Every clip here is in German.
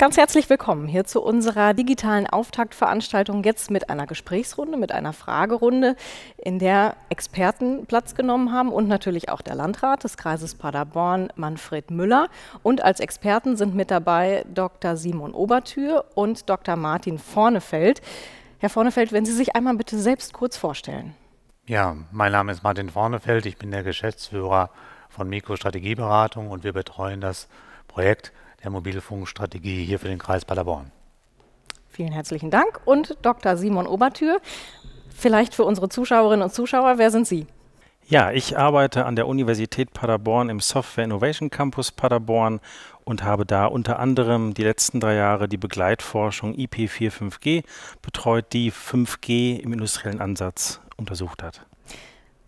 Ganz herzlich willkommen hier zu unserer digitalen Auftaktveranstaltung jetzt mit einer Gesprächsrunde, mit einer Fragerunde, in der Experten Platz genommen haben und natürlich auch der Landrat des Kreises Paderborn, Manfred Müller. Und als Experten sind mit dabei Dr. Simon Obertür und Dr. Martin Vornefeld. Herr Vornefeld, wenn Sie sich einmal bitte selbst kurz vorstellen. Ja, mein Name ist Martin Vornefeld, ich bin der Geschäftsführer von Mikro Strategieberatung und wir betreuen das Projekt der Mobilfunkstrategie hier für den Kreis Paderborn. Vielen herzlichen Dank und Dr. Simon Obertür. Vielleicht für unsere Zuschauerinnen und Zuschauer, wer sind Sie? Ja, ich arbeite an der Universität Paderborn im Software Innovation Campus Paderborn und habe da unter anderem die letzten drei Jahre die Begleitforschung IP45G betreut, die 5G im industriellen Ansatz untersucht hat.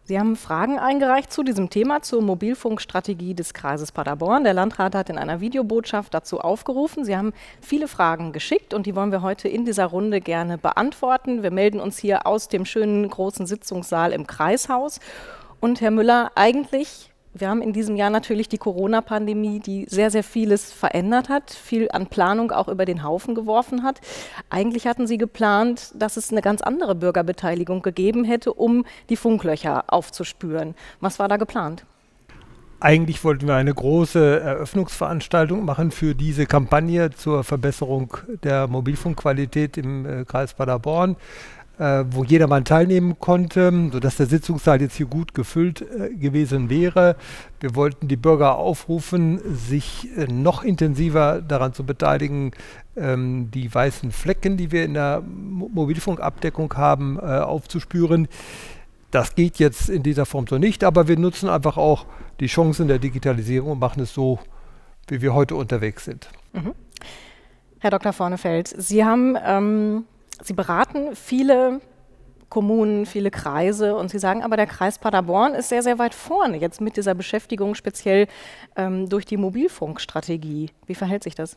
Sie haben Fragen eingereicht zu diesem Thema, zur Mobilfunkstrategie des Kreises Paderborn. Der Landrat hat in einer Videobotschaft dazu aufgerufen. Sie haben viele Fragen geschickt und die wollen wir heute in dieser Runde gerne beantworten. Wir melden uns hier aus dem schönen großen Sitzungssaal im Kreishaus. Und Herr Müller, eigentlich wir haben in diesem Jahr natürlich die Corona-Pandemie, die sehr, sehr vieles verändert hat, viel an Planung auch über den Haufen geworfen hat. Eigentlich hatten Sie geplant, dass es eine ganz andere Bürgerbeteiligung gegeben hätte, um die Funklöcher aufzuspüren. Was war da geplant? Eigentlich wollten wir eine große Eröffnungsveranstaltung machen für diese Kampagne zur Verbesserung der Mobilfunkqualität im äh, Kreis Paderborn äh, wo jedermann teilnehmen konnte, sodass der Sitzungssaal jetzt hier gut gefüllt äh, gewesen wäre. Wir wollten die Bürger aufrufen, sich äh, noch intensiver daran zu beteiligen, ähm, die weißen Flecken, die wir in der Mo Mobilfunkabdeckung haben, äh, aufzuspüren. Das geht jetzt in dieser Form so nicht, aber wir nutzen einfach auch die Chancen der Digitalisierung und machen es so, wie wir heute unterwegs sind. Mhm. Herr Dr. Vornefeld, Sie haben ähm Sie beraten viele Kommunen, viele Kreise und Sie sagen aber, der Kreis Paderborn ist sehr, sehr weit vorne jetzt mit dieser Beschäftigung, speziell ähm, durch die Mobilfunkstrategie. Wie verhält sich das?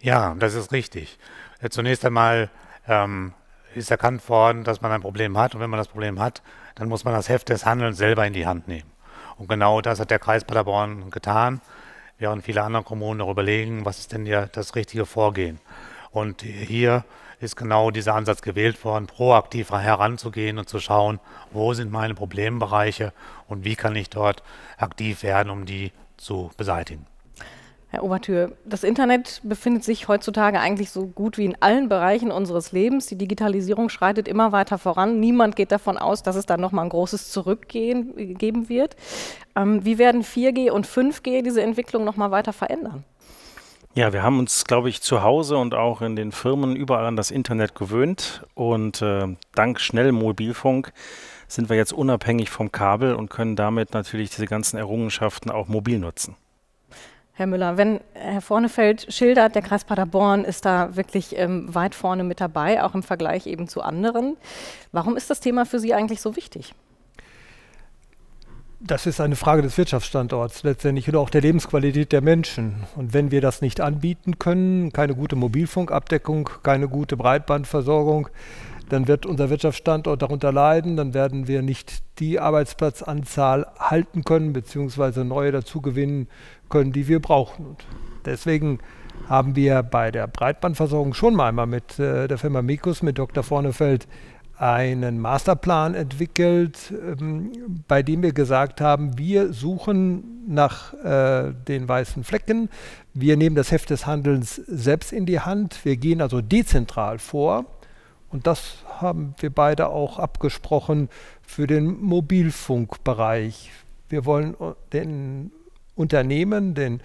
Ja, das ist richtig. Äh, zunächst einmal ähm, ist erkannt worden, dass man ein Problem hat und wenn man das Problem hat, dann muss man das Heft des Handelns selber in die Hand nehmen. Und genau das hat der Kreis Paderborn getan, während viele andere Kommunen darüber überlegen, was ist denn hier das richtige Vorgehen. Und hier ist genau dieser Ansatz gewählt worden, proaktiver heranzugehen und zu schauen, wo sind meine Problembereiche und wie kann ich dort aktiv werden, um die zu beseitigen. Herr Obertür, das Internet befindet sich heutzutage eigentlich so gut wie in allen Bereichen unseres Lebens. Die Digitalisierung schreitet immer weiter voran. Niemand geht davon aus, dass es dann nochmal ein großes Zurückgehen äh, geben wird. Ähm, wie werden 4G und 5G diese Entwicklung nochmal weiter verändern? Ja, wir haben uns, glaube ich, zu Hause und auch in den Firmen überall an das Internet gewöhnt und äh, dank Schnellmobilfunk sind wir jetzt unabhängig vom Kabel und können damit natürlich diese ganzen Errungenschaften auch mobil nutzen. Herr Müller, wenn Herr Vornefeld schildert, der Kreis Paderborn ist da wirklich ähm, weit vorne mit dabei, auch im Vergleich eben zu anderen. Warum ist das Thema für Sie eigentlich so wichtig? das ist eine Frage des Wirtschaftsstandorts letztendlich oder auch der Lebensqualität der Menschen. Und wenn wir das nicht anbieten können, keine gute Mobilfunkabdeckung, keine gute Breitbandversorgung, dann wird unser Wirtschaftsstandort darunter leiden, dann werden wir nicht die Arbeitsplatzanzahl halten können, beziehungsweise neue dazugewinnen können, die wir brauchen. Und deswegen haben wir bei der Breitbandversorgung schon mal mit äh, der Firma Mikus, mit Dr. Vornefeld, einen Masterplan entwickelt, ähm, bei dem wir gesagt haben, wir suchen nach äh, den weißen Flecken, wir nehmen das Heft des Handelns selbst in die Hand, wir gehen also dezentral vor und das haben wir beide auch abgesprochen für den Mobilfunkbereich. Wir wollen äh, den Unternehmen, den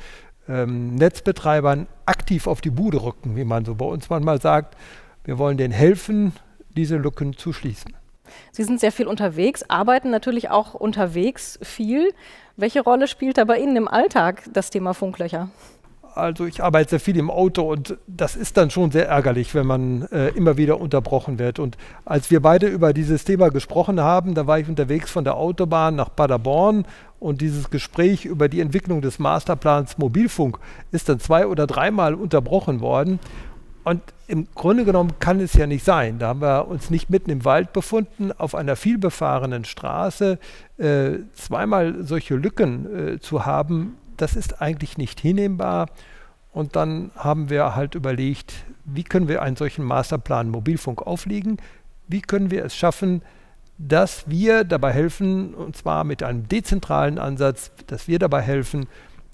ähm, Netzbetreibern aktiv auf die Bude rücken, wie man so bei uns manchmal sagt. Wir wollen denen helfen, diese Lücken zu schließen. Sie sind sehr viel unterwegs, arbeiten natürlich auch unterwegs viel. Welche Rolle spielt da bei Ihnen im Alltag das Thema Funklöcher? Also ich arbeite sehr viel im Auto und das ist dann schon sehr ärgerlich, wenn man äh, immer wieder unterbrochen wird. Und als wir beide über dieses Thema gesprochen haben, da war ich unterwegs von der Autobahn nach Paderborn und dieses Gespräch über die Entwicklung des Masterplans Mobilfunk ist dann zwei oder dreimal unterbrochen worden. Und im Grunde genommen kann es ja nicht sein. Da haben wir uns nicht mitten im Wald befunden, auf einer vielbefahrenen Straße äh, zweimal solche Lücken äh, zu haben, das ist eigentlich nicht hinnehmbar. Und dann haben wir halt überlegt, wie können wir einen solchen Masterplan Mobilfunk auflegen? Wie können wir es schaffen, dass wir dabei helfen, und zwar mit einem dezentralen Ansatz, dass wir dabei helfen,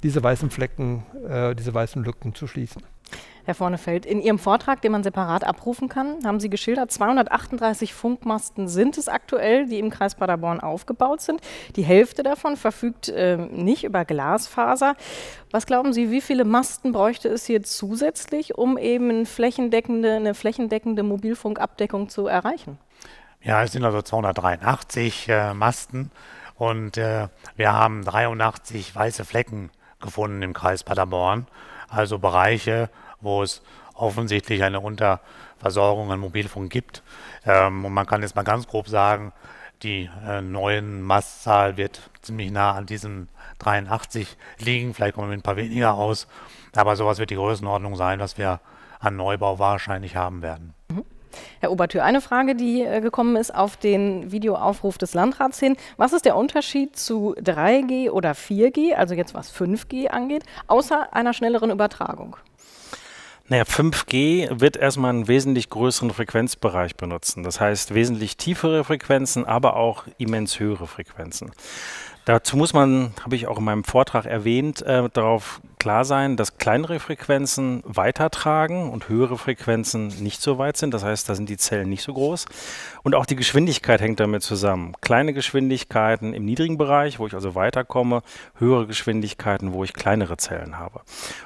diese weißen Flecken, äh, diese weißen Lücken zu schließen. Herr Vornefeld, in Ihrem Vortrag, den man separat abrufen kann, haben Sie geschildert, 238 Funkmasten sind es aktuell, die im Kreis Paderborn aufgebaut sind. Die Hälfte davon verfügt äh, nicht über Glasfaser. Was glauben Sie, wie viele Masten bräuchte es hier zusätzlich, um eben eine flächendeckende, eine flächendeckende Mobilfunkabdeckung zu erreichen? Ja, es sind also 283 äh, Masten und äh, wir haben 83 weiße Flecken gefunden im Kreis Paderborn, also Bereiche, wo es offensichtlich eine Unterversorgung an Mobilfunk gibt. Ähm, und man kann jetzt mal ganz grob sagen, die äh, neuen Mastzahl wird ziemlich nah an diesen 83 liegen. Vielleicht kommen wir mit ein paar weniger aus. Aber sowas wird die Größenordnung sein, was wir an Neubau wahrscheinlich haben werden. Mhm. Herr Obertür, eine Frage, die äh, gekommen ist auf den Videoaufruf des Landrats hin. Was ist der Unterschied zu 3G oder 4G, also jetzt was 5G angeht, außer einer schnelleren Übertragung? Naja, 5G wird erstmal einen wesentlich größeren Frequenzbereich benutzen. Das heißt, wesentlich tiefere Frequenzen, aber auch immens höhere Frequenzen. Dazu muss man, habe ich auch in meinem Vortrag erwähnt, äh, darauf klar sein, dass kleinere Frequenzen weitertragen und höhere Frequenzen nicht so weit sind. Das heißt, da sind die Zellen nicht so groß. Und auch die Geschwindigkeit hängt damit zusammen. Kleine Geschwindigkeiten im niedrigen Bereich, wo ich also weiterkomme, höhere Geschwindigkeiten, wo ich kleinere Zellen habe.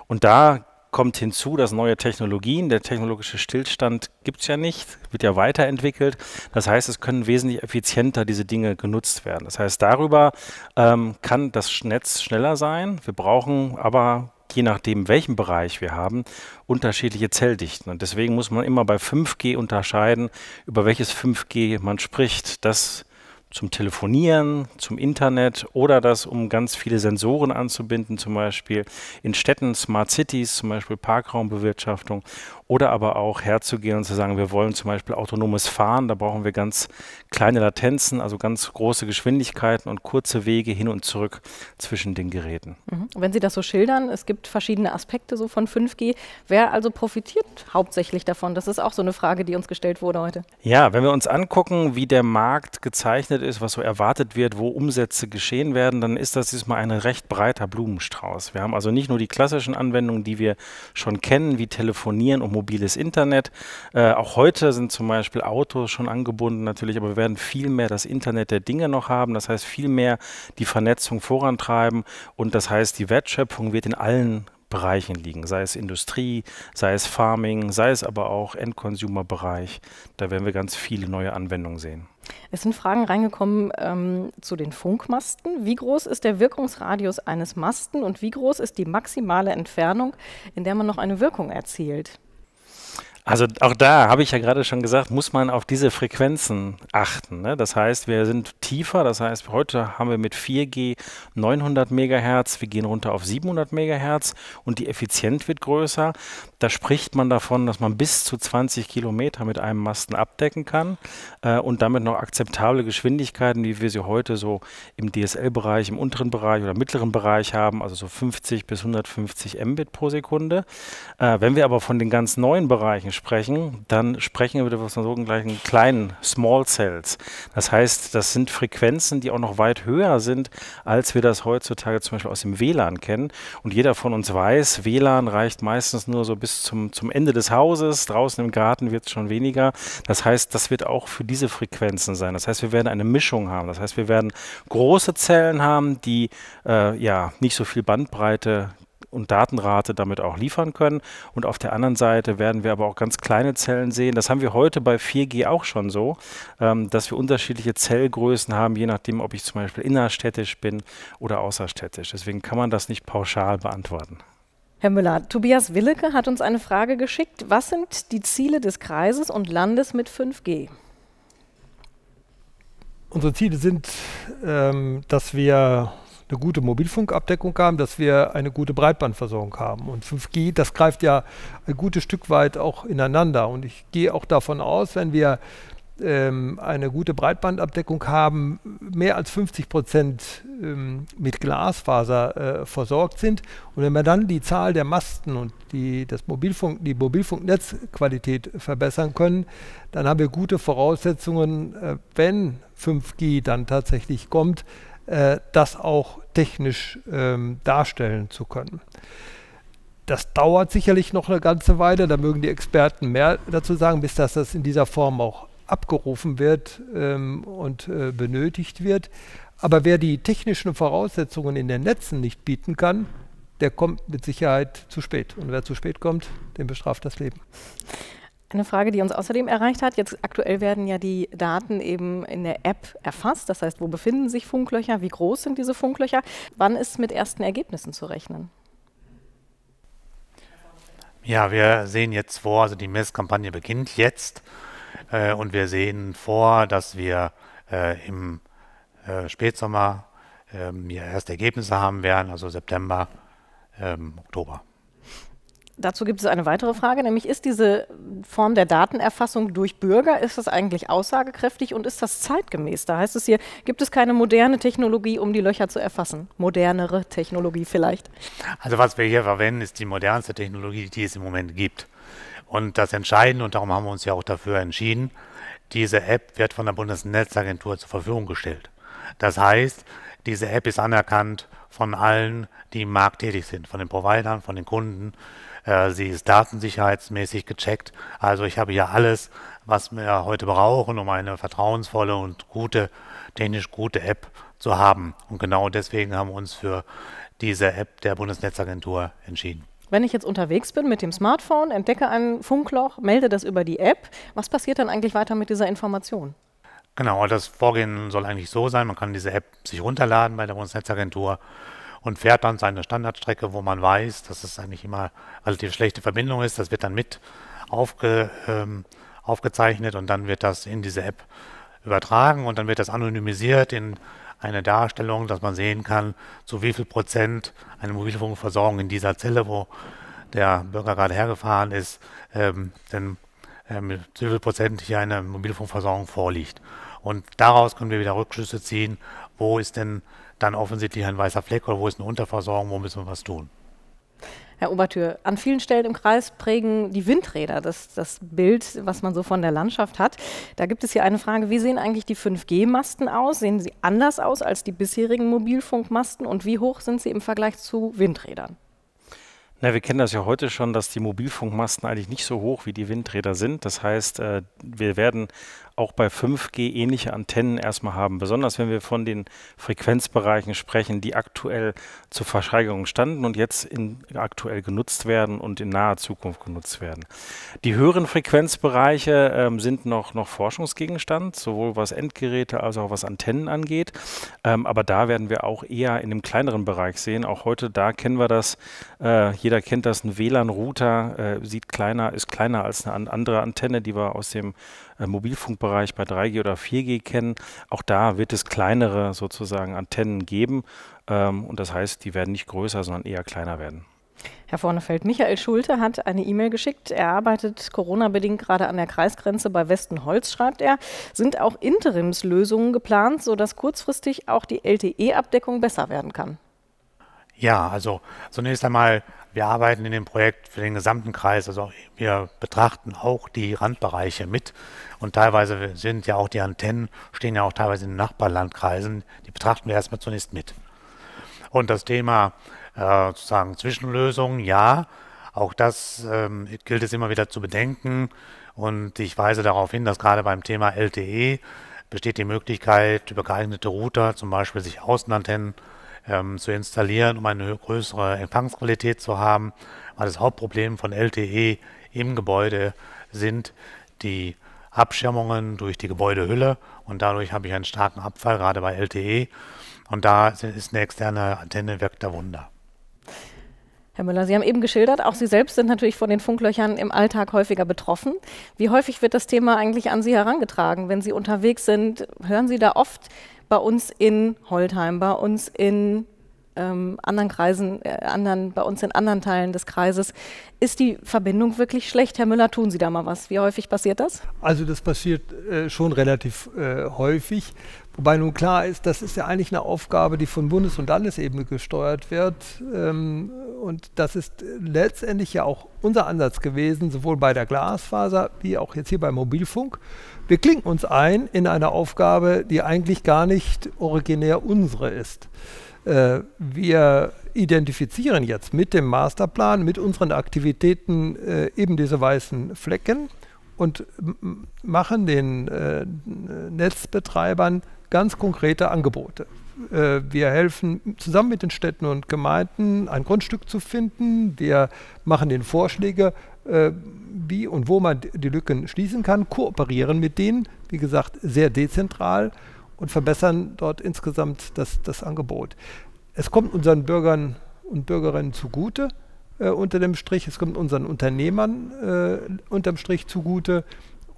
Und da kommt hinzu, dass neue Technologien, der technologische Stillstand gibt es ja nicht, wird ja weiterentwickelt. Das heißt, es können wesentlich effizienter diese Dinge genutzt werden. Das heißt, darüber ähm, kann das Netz schneller sein. Wir brauchen aber je nachdem, welchen Bereich wir haben, unterschiedliche Zelldichten. Und deswegen muss man immer bei 5G unterscheiden, über welches 5G man spricht. Das ist zum Telefonieren, zum Internet oder das, um ganz viele Sensoren anzubinden, zum Beispiel in Städten, Smart Cities, zum Beispiel Parkraumbewirtschaftung oder aber auch herzugehen und zu sagen, wir wollen zum Beispiel autonomes Fahren, da brauchen wir ganz kleine Latenzen, also ganz große Geschwindigkeiten und kurze Wege hin und zurück zwischen den Geräten. Mhm. Wenn Sie das so schildern, es gibt verschiedene Aspekte so von 5G. Wer also profitiert hauptsächlich davon? Das ist auch so eine Frage, die uns gestellt wurde heute. Ja, wenn wir uns angucken, wie der Markt gezeichnet ist, was so erwartet wird, wo Umsätze geschehen werden, dann ist das diesmal ein recht breiter Blumenstrauß. Wir haben also nicht nur die klassischen Anwendungen, die wir schon kennen, wie Telefonieren und mobiles Internet. Äh, auch heute sind zum Beispiel Autos schon angebunden natürlich, aber wir werden viel mehr das Internet der Dinge noch haben. Das heißt, viel mehr die Vernetzung vorantreiben und das heißt, die Wertschöpfung wird in allen Bereichen liegen, sei es Industrie, sei es Farming, sei es aber auch End-Consumer-Bereich. Da werden wir ganz viele neue Anwendungen sehen. Es sind Fragen reingekommen ähm, zu den Funkmasten. Wie groß ist der Wirkungsradius eines Masten und wie groß ist die maximale Entfernung, in der man noch eine Wirkung erzielt? Also auch da habe ich ja gerade schon gesagt, muss man auf diese Frequenzen achten. Ne? Das heißt, wir sind tiefer. Das heißt, heute haben wir mit 4G 900 Megahertz. Wir gehen runter auf 700 Megahertz und die Effizienz wird größer. Da spricht man davon, dass man bis zu 20 Kilometer mit einem Masten abdecken kann äh, und damit noch akzeptable Geschwindigkeiten, wie wir sie heute so im DSL-Bereich, im unteren Bereich oder mittleren Bereich haben, also so 50 bis 150 Mbit pro Sekunde. Äh, wenn wir aber von den ganz neuen Bereichen sprechen, dann sprechen wir über die sogenannten kleinen Small Cells. Das heißt, das sind Frequenzen, die auch noch weit höher sind, als wir das heutzutage zum Beispiel aus dem WLAN kennen. Und jeder von uns weiß, WLAN reicht meistens nur so bis zum, zum Ende des Hauses. Draußen im Garten wird es schon weniger. Das heißt, das wird auch für diese Frequenzen sein. Das heißt, wir werden eine Mischung haben. Das heißt, wir werden große Zellen haben, die äh, ja nicht so viel Bandbreite und Datenrate damit auch liefern können. Und auf der anderen Seite werden wir aber auch ganz kleine Zellen sehen. Das haben wir heute bei 4G auch schon so, ähm, dass wir unterschiedliche Zellgrößen haben, je nachdem, ob ich zum Beispiel innerstädtisch bin oder außerstädtisch. Deswegen kann man das nicht pauschal beantworten. Herr Müller, Tobias Willeke hat uns eine Frage geschickt. Was sind die Ziele des Kreises und Landes mit 5G? Unsere Ziele sind, ähm, dass wir eine gute Mobilfunkabdeckung haben, dass wir eine gute Breitbandversorgung haben. Und 5G, das greift ja ein gutes Stück weit auch ineinander. Und ich gehe auch davon aus, wenn wir ähm, eine gute Breitbandabdeckung haben, mehr als 50 Prozent ähm, mit Glasfaser äh, versorgt sind. Und wenn wir dann die Zahl der Masten und die, das Mobilfunk, die Mobilfunknetzqualität verbessern können, dann haben wir gute Voraussetzungen, äh, wenn 5G dann tatsächlich kommt, äh, das auch technisch ähm, darstellen zu können. Das dauert sicherlich noch eine ganze Weile, da mögen die Experten mehr dazu sagen, bis dass das in dieser Form auch abgerufen wird ähm, und äh, benötigt wird. Aber wer die technischen Voraussetzungen in den Netzen nicht bieten kann, der kommt mit Sicherheit zu spät. Und wer zu spät kommt, den bestraft das Leben. Eine Frage, die uns außerdem erreicht hat. Jetzt aktuell werden ja die Daten eben in der App erfasst. Das heißt, wo befinden sich Funklöcher? Wie groß sind diese Funklöcher? Wann ist mit ersten Ergebnissen zu rechnen? Ja, wir sehen jetzt vor, also die Messkampagne beginnt jetzt äh, und wir sehen vor, dass wir äh, im äh, Spätsommer ähm, erste Ergebnisse haben werden, also September, ähm, Oktober. Dazu gibt es eine weitere Frage, nämlich ist diese Form der Datenerfassung durch Bürger, ist das eigentlich aussagekräftig und ist das zeitgemäß? Da heißt es hier, gibt es keine moderne Technologie, um die Löcher zu erfassen? Modernere Technologie vielleicht? Also was wir hier verwenden, ist die modernste Technologie, die es im Moment gibt. Und das Entscheidende, und darum haben wir uns ja auch dafür entschieden, diese App wird von der Bundesnetzagentur zur Verfügung gestellt. Das heißt, diese App ist anerkannt von allen, die im Markt tätig sind, von den Providern, von den Kunden äh, sie ist datensicherheitsmäßig gecheckt. Also ich habe hier alles, was wir heute brauchen, um eine vertrauensvolle und gute, technisch gute App zu haben. Und genau deswegen haben wir uns für diese App der Bundesnetzagentur entschieden. Wenn ich jetzt unterwegs bin mit dem Smartphone, entdecke ein Funkloch, melde das über die App, was passiert dann eigentlich weiter mit dieser Information? Genau, das Vorgehen soll eigentlich so sein, man kann diese App sich runterladen bei der Bundesnetzagentur, und fährt dann seine Standardstrecke, wo man weiß, dass es eigentlich immer relativ also schlechte Verbindung ist. Das wird dann mit aufge, ähm, aufgezeichnet und dann wird das in diese App übertragen und dann wird das anonymisiert in eine Darstellung, dass man sehen kann, zu wie viel Prozent eine Mobilfunkversorgung in dieser Zelle, wo der Bürger gerade hergefahren ist, ähm, denn ähm, zu wie viel Prozent hier eine Mobilfunkversorgung vorliegt. Und daraus können wir wieder Rückschlüsse ziehen, wo ist denn dann offensichtlich ein weißer Fleck oder wo ist eine Unterversorgung, wo müssen wir was tun? Herr Obertür, an vielen Stellen im Kreis prägen die Windräder das, das Bild, was man so von der Landschaft hat. Da gibt es hier eine Frage, wie sehen eigentlich die 5G-Masten aus? Sehen sie anders aus als die bisherigen Mobilfunkmasten und wie hoch sind sie im Vergleich zu Windrädern? Na, wir kennen das ja heute schon, dass die Mobilfunkmasten eigentlich nicht so hoch wie die Windräder sind. Das heißt, äh, wir werden auch bei 5G ähnliche Antennen erstmal haben, besonders wenn wir von den Frequenzbereichen sprechen, die aktuell zur Versteigerung standen und jetzt in, aktuell genutzt werden und in naher Zukunft genutzt werden. Die höheren Frequenzbereiche ähm, sind noch, noch Forschungsgegenstand, sowohl was Endgeräte als auch was Antennen angeht. Ähm, aber da werden wir auch eher in dem kleineren Bereich sehen. Auch heute, da kennen wir das. Äh, jeder jeder kennt das, ein WLAN-Router äh, sieht kleiner, ist kleiner als eine andere Antenne, die wir aus dem äh, Mobilfunkbereich bei 3G oder 4G kennen. Auch da wird es kleinere sozusagen Antennen geben. Ähm, und das heißt, die werden nicht größer, sondern eher kleiner werden. Herr Vornefeld, Michael Schulte hat eine E-Mail geschickt. Er arbeitet Corona-bedingt gerade an der Kreisgrenze bei Westenholz, schreibt er. Sind auch Interimslösungen geplant, sodass kurzfristig auch die LTE-Abdeckung besser werden kann? Ja, also zunächst einmal wir arbeiten in dem Projekt für den gesamten Kreis, also wir betrachten auch die Randbereiche mit und teilweise sind ja auch die Antennen, stehen ja auch teilweise in den Nachbarlandkreisen, die betrachten wir erstmal zunächst mit. Und das Thema äh, sozusagen Zwischenlösungen, ja, auch das ähm, gilt es immer wieder zu bedenken und ich weise darauf hin, dass gerade beim Thema LTE besteht die Möglichkeit, über geeignete Router zum Beispiel sich Außenantennen äh, ähm, zu installieren, um eine größere Empfangsqualität zu haben. Weil das Hauptproblem von LTE im Gebäude sind die Abschirmungen durch die Gebäudehülle und dadurch habe ich einen starken Abfall, gerade bei LTE. Und da ist eine externe Antenne, wirkt der Wunder. Herr Müller, Sie haben eben geschildert, auch Sie selbst sind natürlich von den Funklöchern im Alltag häufiger betroffen. Wie häufig wird das Thema eigentlich an Sie herangetragen, wenn Sie unterwegs sind? Hören Sie da oft, bei uns in Holtheim, bei uns in ähm, anderen Kreisen, äh, anderen, bei uns in anderen Teilen des Kreises. Ist die Verbindung wirklich schlecht? Herr Müller, tun Sie da mal was. Wie häufig passiert das? Also das passiert äh, schon relativ äh, häufig Wobei nun klar ist, das ist ja eigentlich eine Aufgabe, die von Bundes- und Landesebene gesteuert wird. Ähm, und das ist letztendlich ja auch unser Ansatz gewesen, sowohl bei der Glasfaser wie auch jetzt hier beim Mobilfunk. Wir klinken uns ein in eine Aufgabe, die eigentlich gar nicht originär unsere ist. Äh, wir identifizieren jetzt mit dem Masterplan, mit unseren Aktivitäten äh, eben diese weißen Flecken und machen den äh, Netzbetreibern ganz konkrete Angebote. Äh, wir helfen zusammen mit den Städten und Gemeinden, ein Grundstück zu finden. Wir machen den Vorschläge, äh, wie und wo man die Lücken schließen kann, kooperieren mit denen, wie gesagt, sehr dezentral und verbessern dort insgesamt das, das Angebot. Es kommt unseren Bürgern und Bürgerinnen zugute äh, unter dem Strich, es kommt unseren Unternehmern äh, unterm Strich zugute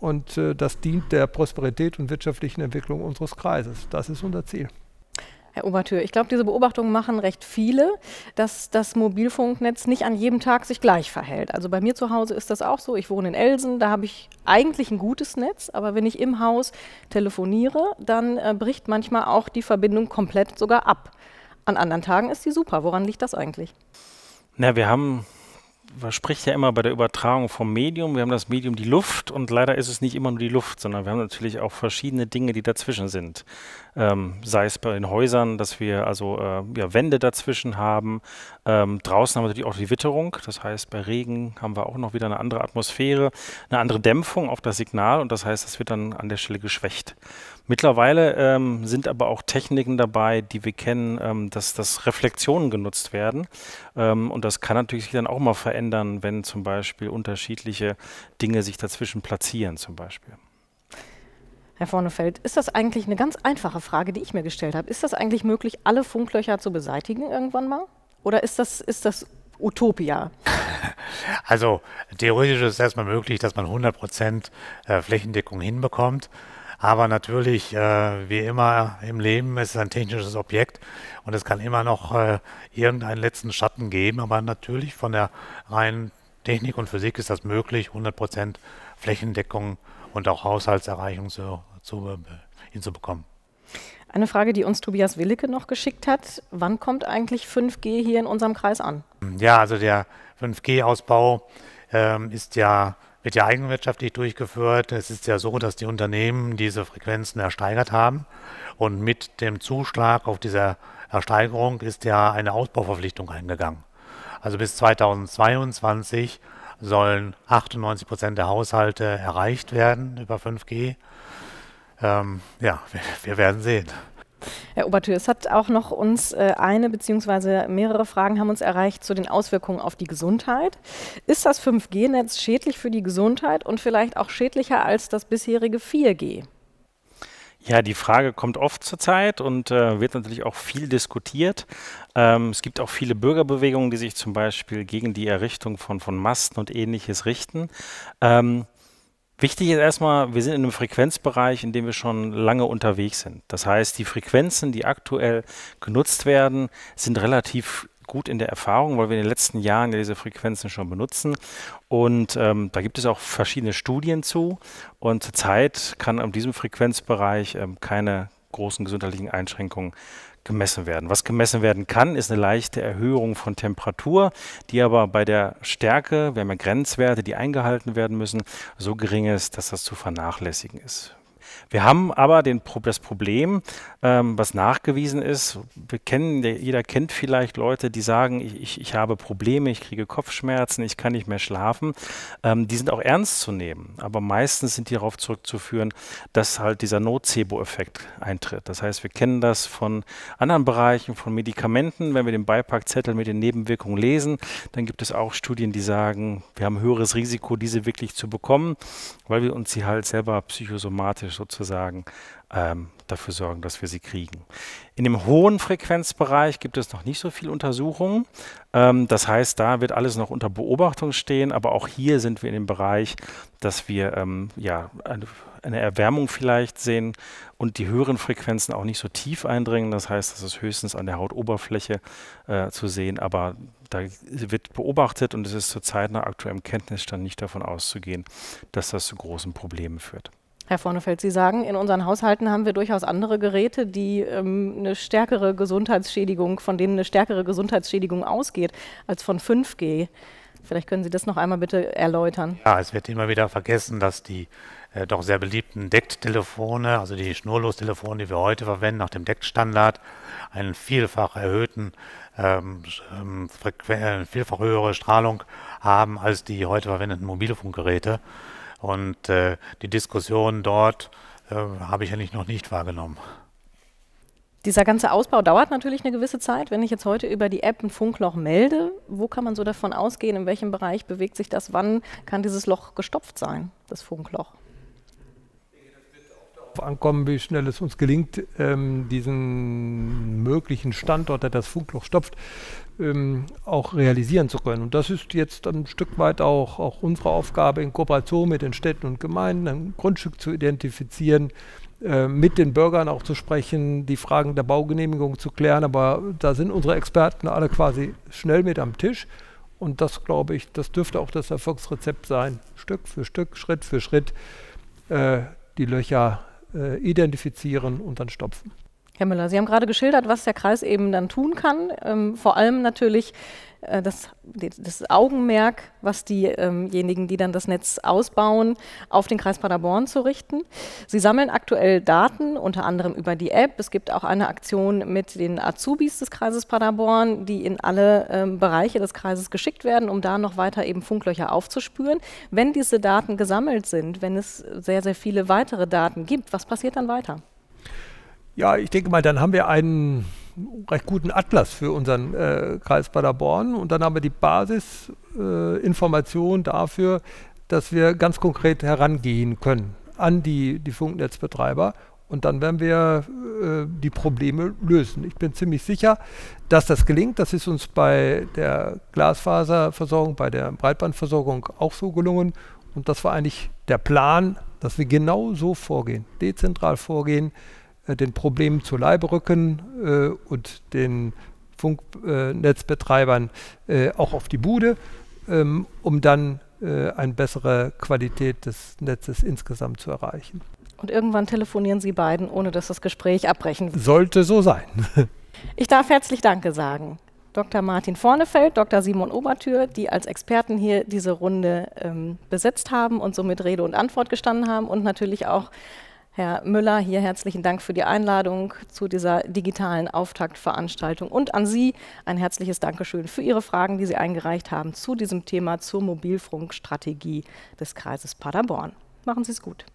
und äh, das dient der Prosperität und wirtschaftlichen Entwicklung unseres Kreises. Das ist unser Ziel. Herr Obertür, ich glaube, diese Beobachtungen machen recht viele, dass das Mobilfunknetz nicht an jedem Tag sich gleich verhält. Also bei mir zu Hause ist das auch so. Ich wohne in Elsen, da habe ich eigentlich ein gutes Netz, aber wenn ich im Haus telefoniere, dann äh, bricht manchmal auch die Verbindung komplett sogar ab. An anderen Tagen ist sie super. Woran liegt das eigentlich? Na, wir haben man spricht ja immer bei der Übertragung vom Medium. Wir haben das Medium die Luft und leider ist es nicht immer nur die Luft, sondern wir haben natürlich auch verschiedene Dinge, die dazwischen sind ähm, sei es bei den Häusern, dass wir also äh, ja, Wände dazwischen haben. Ähm, draußen haben wir natürlich auch die Witterung, das heißt bei Regen haben wir auch noch wieder eine andere Atmosphäre, eine andere Dämpfung auf das Signal und das heißt, das wird dann an der Stelle geschwächt. Mittlerweile ähm, sind aber auch Techniken dabei, die wir kennen, ähm, dass, dass Reflexionen genutzt werden. Ähm, und das kann natürlich sich dann auch mal verändern, wenn zum Beispiel unterschiedliche Dinge sich dazwischen platzieren, zum Beispiel. Herr Vornefeld, ist das eigentlich eine ganz einfache Frage, die ich mir gestellt habe? Ist das eigentlich möglich, alle Funklöcher zu beseitigen irgendwann mal? Oder ist das, ist das Utopia? Also theoretisch ist es erstmal möglich, dass man 100 äh, Flächendeckung hinbekommt. Aber natürlich, äh, wie immer im Leben, ist es ein technisches Objekt und es kann immer noch äh, irgendeinen letzten Schatten geben. Aber natürlich von der reinen Technik und Physik ist das möglich, 100% Flächendeckung äh, und auch Haushaltserreichung zu, zu, äh, hinzubekommen. Eine Frage, die uns Tobias Willicke noch geschickt hat. Wann kommt eigentlich 5G hier in unserem Kreis an? Hm, ja, also der 5G-Ausbau ähm, ist ja, wird ja eigenwirtschaftlich durchgeführt. Es ist ja so, dass die Unternehmen diese Frequenzen ersteigert haben. Und mit dem Zuschlag auf diese Ersteigerung ist ja eine Ausbauverpflichtung eingegangen. Also bis 2022 sollen 98 Prozent der Haushalte erreicht werden über 5G. Ähm, ja, wir, wir werden sehen. Herr Obertür, es hat auch noch uns äh, eine bzw. mehrere Fragen haben uns erreicht zu den Auswirkungen auf die Gesundheit. Ist das 5G-Netz schädlich für die Gesundheit und vielleicht auch schädlicher als das bisherige 4G? Ja, die Frage kommt oft zurzeit und äh, wird natürlich auch viel diskutiert. Ähm, es gibt auch viele Bürgerbewegungen, die sich zum Beispiel gegen die Errichtung von, von Masten und ähnliches richten. Ähm, wichtig ist erstmal, wir sind in einem Frequenzbereich, in dem wir schon lange unterwegs sind. Das heißt, die Frequenzen, die aktuell genutzt werden, sind relativ gut in der Erfahrung, weil wir in den letzten Jahren ja diese Frequenzen schon benutzen. Und ähm, da gibt es auch verschiedene Studien zu. Und zurzeit kann in diesem Frequenzbereich ähm, keine großen gesundheitlichen Einschränkungen gemessen werden. Was gemessen werden kann, ist eine leichte Erhöhung von Temperatur, die aber bei der Stärke, wir haben ja Grenzwerte, die eingehalten werden müssen, so gering ist, dass das zu vernachlässigen ist. Wir haben aber den, das Problem, ähm, was nachgewiesen ist, wir kennen, jeder kennt vielleicht Leute, die sagen, ich, ich, habe Probleme, ich kriege Kopfschmerzen, ich kann nicht mehr schlafen. Ähm, die sind auch ernst zu nehmen, aber meistens sind die darauf zurückzuführen, dass halt dieser Nocebo-Effekt eintritt. Das heißt, wir kennen das von anderen Bereichen, von Medikamenten. Wenn wir den Beipackzettel mit den Nebenwirkungen lesen, dann gibt es auch Studien, die sagen, wir haben höheres Risiko, diese wirklich zu bekommen, weil wir uns sie halt selber psychosomatisch sozusagen ähm, dafür sorgen, dass wir sie kriegen. In dem hohen Frequenzbereich gibt es noch nicht so viele Untersuchungen. Ähm, das heißt, da wird alles noch unter Beobachtung stehen, aber auch hier sind wir in dem Bereich, dass wir ähm, ja, eine, eine Erwärmung vielleicht sehen und die höheren Frequenzen auch nicht so tief eindringen. Das heißt, das ist höchstens an der Hautoberfläche äh, zu sehen, aber da wird beobachtet und es ist zurzeit nach aktuellem Kenntnisstand nicht davon auszugehen, dass das zu großen Problemen führt. Herr Vornefeld, Sie sagen, in unseren Haushalten haben wir durchaus andere Geräte, die ähm, eine stärkere Gesundheitsschädigung, von denen eine stärkere Gesundheitsschädigung ausgeht als von 5G. Vielleicht können Sie das noch einmal bitte erläutern. Ja, es wird immer wieder vergessen, dass die äh, doch sehr beliebten Decktelefone, also die Schnurlostelefone, die wir heute verwenden, nach dem Deckstandard, einen vielfach erhöhten, ähm, ähm äh, vielfach höhere Strahlung haben als die heute verwendeten Mobilfunkgeräte. Und äh, die Diskussion dort äh, habe ich eigentlich noch nicht wahrgenommen. Dieser ganze Ausbau dauert natürlich eine gewisse Zeit. Wenn ich jetzt heute über die App ein Funkloch melde, wo kann man so davon ausgehen, in welchem Bereich bewegt sich das, wann kann dieses Loch gestopft sein, das Funkloch? ankommen, wie schnell es uns gelingt, ähm, diesen möglichen Standort, der das Funkloch stopft, ähm, auch realisieren zu können. Und das ist jetzt ein Stück weit auch, auch unsere Aufgabe in Kooperation mit den Städten und Gemeinden, ein Grundstück zu identifizieren, äh, mit den Bürgern auch zu sprechen, die Fragen der Baugenehmigung zu klären. Aber da sind unsere Experten alle quasi schnell mit am Tisch. Und das, glaube ich, das dürfte auch das Erfolgsrezept sein. Stück für Stück, Schritt für Schritt äh, die Löcher äh, identifizieren und dann stopfen. Herr Müller, Sie haben gerade geschildert, was der Kreis eben dann tun kann. Ähm, vor allem natürlich äh, das, das, Augenmerk, was diejenigen, ähm die dann das Netz ausbauen, auf den Kreis Paderborn zu richten. Sie sammeln aktuell Daten, unter anderem über die App. Es gibt auch eine Aktion mit den Azubis des Kreises Paderborn, die in alle ähm, Bereiche des Kreises geschickt werden, um da noch weiter eben Funklöcher aufzuspüren. Wenn diese Daten gesammelt sind, wenn es sehr, sehr viele weitere Daten gibt, was passiert dann weiter? Ja, ich denke mal, dann haben wir einen recht guten Atlas für unseren äh, Kreis Paderborn und dann haben wir die Basisinformation äh, dafür, dass wir ganz konkret herangehen können an die, die Funknetzbetreiber und dann werden wir äh, die Probleme lösen. Ich bin ziemlich sicher, dass das gelingt. Das ist uns bei der Glasfaserversorgung, bei der Breitbandversorgung auch so gelungen und das war eigentlich der Plan, dass wir genau so vorgehen, dezentral vorgehen äh, den Problemen zu Leibe rücken äh, und den Funknetzbetreibern äh, auch auf die Bude, ähm, um dann eine bessere Qualität des Netzes insgesamt zu erreichen. Und irgendwann telefonieren Sie beiden, ohne dass das Gespräch abbrechen wird. Sollte so sein. ich darf herzlich Danke sagen. Dr. Martin Vornefeld, Dr. Simon Obertür, die als Experten hier diese Runde ähm, besetzt haben und somit Rede und Antwort gestanden haben und natürlich auch Herr Müller, hier herzlichen Dank für die Einladung zu dieser digitalen Auftaktveranstaltung und an Sie ein herzliches Dankeschön für Ihre Fragen, die Sie eingereicht haben zu diesem Thema zur Mobilfunkstrategie des Kreises Paderborn. Machen Sie es gut.